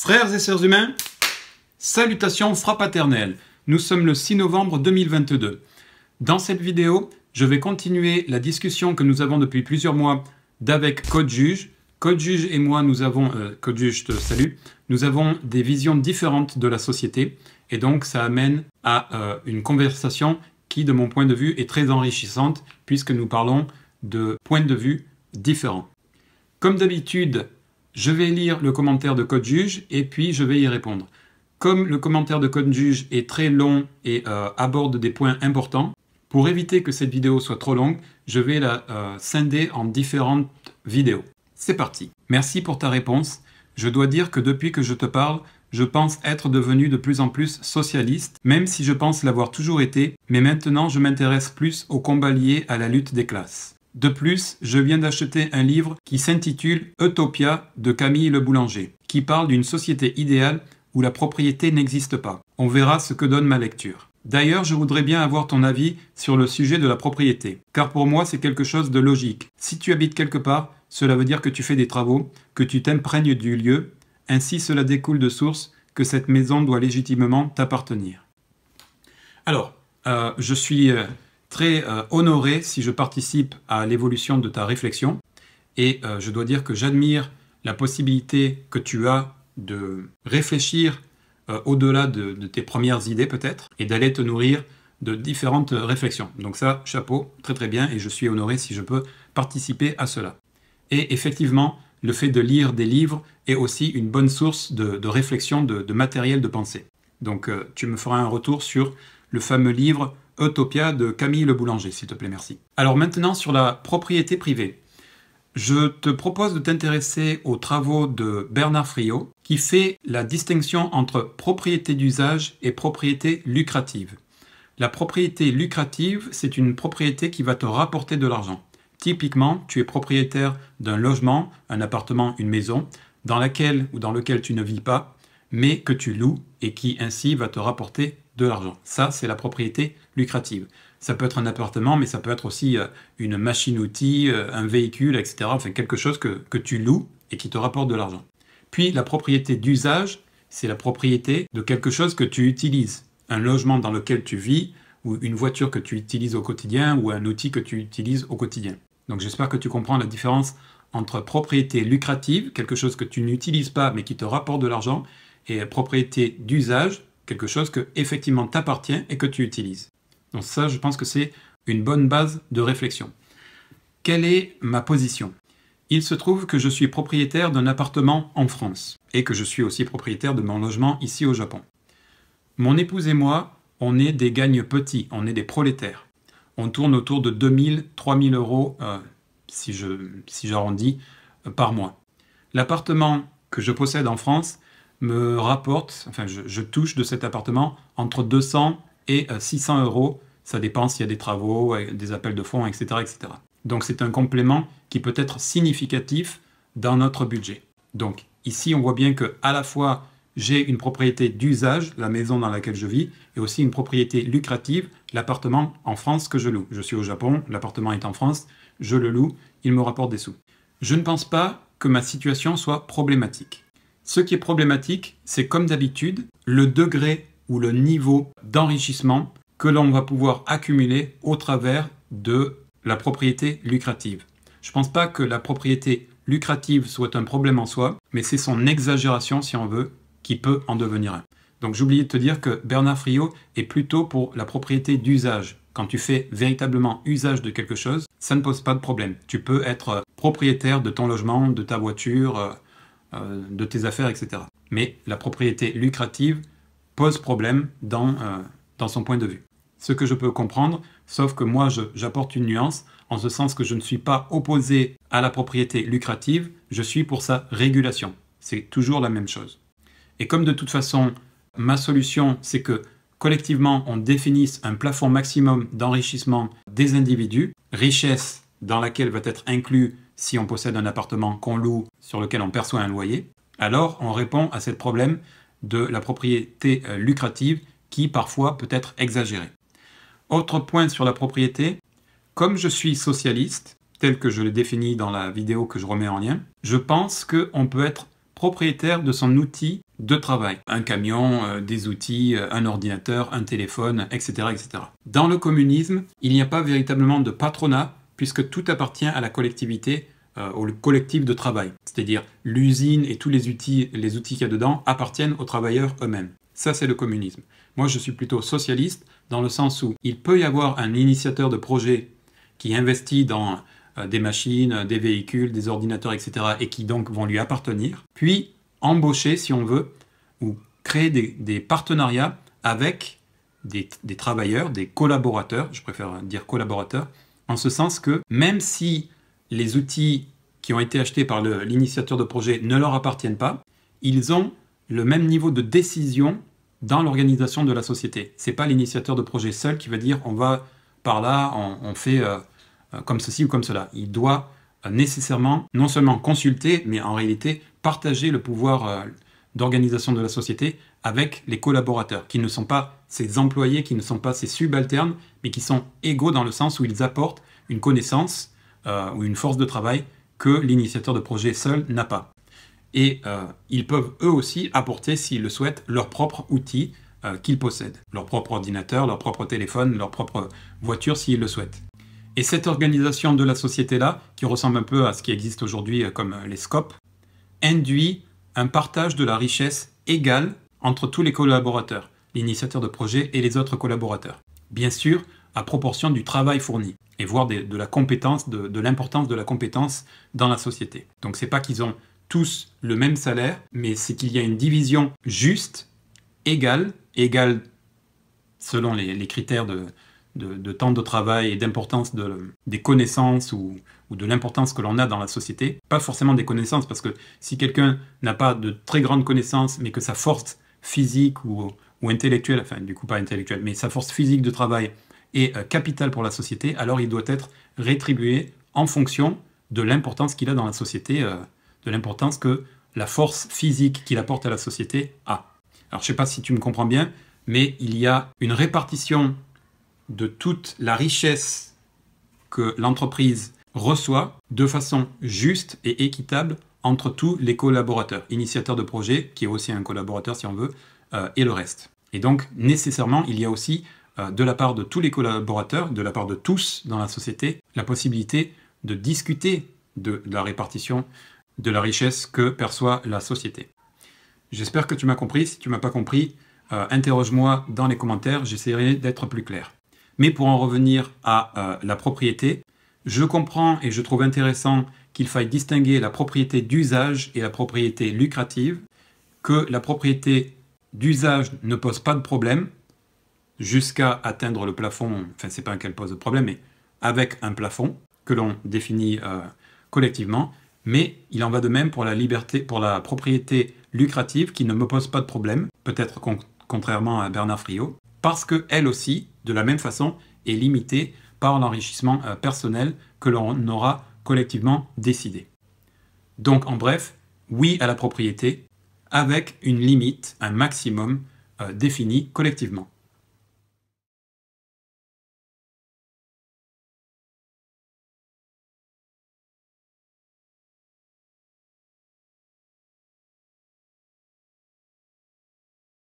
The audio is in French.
Frères et sœurs humains, salutations frappe Nous sommes le 6 novembre 2022. Dans cette vidéo, je vais continuer la discussion que nous avons depuis plusieurs mois d'avec Code Juge. Code Juge et moi, nous avons, euh, Code Juge, te salue, nous avons des visions différentes de la société et donc ça amène à euh, une conversation qui, de mon point de vue, est très enrichissante puisque nous parlons de points de vue différents. Comme d'habitude, je vais lire le commentaire de Code Juge et puis je vais y répondre. Comme le commentaire de Code Juge est très long et euh, aborde des points importants, pour éviter que cette vidéo soit trop longue, je vais la euh, scinder en différentes vidéos. C'est parti. Merci pour ta réponse. Je dois dire que depuis que je te parle, je pense être devenu de plus en plus socialiste, même si je pense l'avoir toujours été, mais maintenant je m'intéresse plus aux combats liés à la lutte des classes. De plus, je viens d'acheter un livre qui s'intitule Utopia de Camille Le Boulanger, qui parle d'une société idéale où la propriété n'existe pas. On verra ce que donne ma lecture. D'ailleurs, je voudrais bien avoir ton avis sur le sujet de la propriété, car pour moi c'est quelque chose de logique. Si tu habites quelque part, cela veut dire que tu fais des travaux, que tu t'imprègnes du lieu, ainsi cela découle de source que cette maison doit légitimement t'appartenir. Alors, euh, je suis... Euh, très euh, honoré si je participe à l'évolution de ta réflexion. Et euh, je dois dire que j'admire la possibilité que tu as de réfléchir euh, au-delà de, tes premières idées peut-être et d'aller te nourrir de différentes réflexions. Donc ça, chapeau, très très bien, et je suis honoré si je peux participer à cela. Et effectivement, le fait de lire des livres est aussi une bonne source de, réflexion, de, matériel de pensée. Donc tu me feras un retour sur le fameux livre Utopia de Camille Le Boulanger, s'il te plaît, merci. Alors maintenant sur la propriété privée. Je te propose de t'intéresser aux travaux de Bernard Friot, qui fait la distinction entre propriété d'usage et propriété lucrative. La propriété lucrative, c'est une propriété qui va te rapporter de l'argent. Typiquement, tu es propriétaire d'un logement, un appartement, une maison, dans laquelle ou dans lequel tu ne vis pas, mais que tu loues et qui ainsi va te rapporter de l'argent. Ça, c'est la propriété lucrative. Ça peut être un appartement, mais ça peut être aussi euh, une machine-outil, euh, un véhicule, etc. Enfin, quelque chose que, que tu loues et qui te rapporte de l'argent. Puis, la propriété d'usage, c'est la propriété de quelque chose que tu utilises. Un logement dans lequel tu vis, ou une voiture que tu utilises au quotidien, ou un outil que tu utilises au quotidien. Donc, j'espère que tu comprends la différence entre propriété lucrative, quelque chose que tu n'utilises pas mais qui te rapporte de l'argent, et propriété d'usage, quelque chose que effectivement t'appartient et que tu utilises. Donc ça, je pense que c'est une bonne base de réflexion. Quelle est ma position Il se trouve que je suis propriétaire d'un appartement en France et que je suis aussi propriétaire de mon logement ici au Japon. Mon épouse et moi, on est des gagnes petits, on est des prolétaires. On tourne autour de 2000, 3000 euros, euh, si j'arrondis, si euh, par mois. L'appartement que je possède en France, me rapporte, enfin je, touche de cet appartement entre 200 et 600 euh, euros. Ça dépend s'il y a des travaux, euh, des appels de fonds, etc. etc. Donc c'est un complément qui peut être significatif dans notre budget. Donc ici on voit bien que à la fois j'ai une propriété d'usage, la maison dans laquelle je vis, et aussi une propriété lucrative, l'appartement en France que je loue. Je suis au Japon, l'appartement est en France, je le loue, il me rapporte des sous. Je ne pense pas que ma situation soit problématique. Ce qui est problématique, c'est comme d'habitude le degré ou le niveau d'enrichissement que l'on va pouvoir accumuler au travers de la propriété lucrative. Je ne pense pas que la propriété lucrative soit un problème en soi, mais c'est son exagération, si on veut, qui peut en devenir un. Donc oublié de te dire que Bernard Friot est plutôt pour la propriété d'usage. Quand tu fais véritablement usage de quelque chose, ça ne pose pas de problème. Tu peux être propriétaire de ton logement, de ta voiture, euh, euh, de tes affaires, etc. Mais la propriété lucrative pose problème dans, euh, dans son point de vue. Ce que je peux comprendre, sauf que moi j'apporte une nuance, en ce sens que je ne suis pas opposé à la propriété lucrative, je suis pour sa régulation. C'est toujours la même chose. Et comme de toute façon, ma solution, c'est que collectivement, on définisse un plafond maximum d'enrichissement des individus, richesse dans laquelle va être inclus si on possède un appartement qu'on loue sur lequel on perçoit un loyer, alors on répond à ce problème de la propriété euh, lucrative qui parfois peut être exagérée. Autre point sur la propriété, comme je suis socialiste, tel que je l'ai défini dans la vidéo que je remets en lien, je pense qu'on peut être propriétaire de son outil de travail. Un camion, euh, des outils, euh, un ordinateur, un téléphone, etc., etc. Dans le communisme, il n'y a pas véritablement de patronat, puisque tout appartient à la collectivité, euh, au collectif de travail. C'est-à-dire l'usine et tous les outils, les outils qu'il y a dedans appartiennent aux travailleurs eux-mêmes. Ça, c'est le communisme. Moi, je suis plutôt socialiste dans le sens où il peut y avoir un initiateur de projet qui investit dans euh, des machines, des véhicules, des ordinateurs, etc., et qui donc vont lui appartenir, puis embaucher, si on veut, ou créer des, partenariats avec des travailleurs, des collaborateurs, je préfère dire collaborateurs, en ce sens que même si les outils qui ont été achetés par l'initiateur de projet ne leur appartiennent pas, ils ont le même niveau de décision dans l'organisation de la société. C'est pas l'initiateur de projet seul qui va dire on va par là, on, fait euh, euh, comme ceci ou comme cela. Il doit euh, nécessairement non seulement consulter, mais en réalité partager le pouvoir d'organisation de la société avec les collaborateurs, qui ne sont pas ces employés, qui ne sont pas ces subalternes, mais qui sont égaux dans le sens où ils apportent une connaissance euh, ou une force de travail que l'initiateur de projet seul n'a pas. Et euh, ils peuvent eux aussi apporter, s'ils le souhaitent, leur propre outil euh, qu'ils possèdent, leur propre ordinateur, leur propre téléphone, leur propre voiture s'ils le souhaitent. Et cette organisation de la société-là, qui ressemble un peu à ce qui existe aujourd'hui comme les SCOP, induit un partage de la richesse égale entre tous les collaborateurs, l'initiateur de projet et les autres collaborateurs. Bien sûr, à proportion du travail fourni et voire de la compétence, de, l'importance de la compétence dans la société. Donc c'est pas qu'ils ont tous le même salaire, mais c'est qu'il y a une division juste, égale, égale selon les, critères de, temps de travail et d'importance de, des connaissances ou, ou de l'importance que l'on a dans la société. Pas forcément des connaissances, parce que si quelqu'un n'a pas de très grandes connaissances, mais que sa force physique ou, ou intellectuelle, enfin du coup pas intellectuel, mais sa force physique de travail est euh, capitale pour la société, alors il doit être rétribué en fonction de l'importance qu'il a dans la société, euh, de l'importance que la force physique qu'il apporte à la société a. Alors je ne sais pas si tu me comprends bien, mais il y a une répartition de toute la richesse que l'entreprise reçoit de façon juste et équitable entre tous les collaborateurs, initiateurs de projet, qui est aussi un collaborateur si on veut, euh, et le reste. Et donc, nécessairement, il y a aussi, euh, de la part de tous les collaborateurs, de la part de tous dans la société, la possibilité de discuter de, la répartition de la richesse que perçoit la société. J'espère que tu m'as compris. Si tu m'as pas compris, euh, interroge-moi dans les commentaires, j'essaierai d'être plus clair. Mais pour en revenir à la propriété, je comprends et je trouve intéressant qu'il faille distinguer la propriété d'usage et la propriété lucrative, que la propriété d'usage ne pose pas de problème jusqu'à atteindre le plafond, enfin c'est pas qu'elle pose de problème, mais avec un plafond que l'on définit euh, collectivement, mais il en va de même pour la liberté, pour la propriété lucrative qui ne me pose pas de problème, peut-être contrairement à Bernard Friot, parce qu'elle aussi, de la même façon, est limitée par l'enrichissement euh, personnel que l'on aura collectivement décidé. Donc en bref, oui à la propriété, avec une limite, un maximum euh, défini collectivement.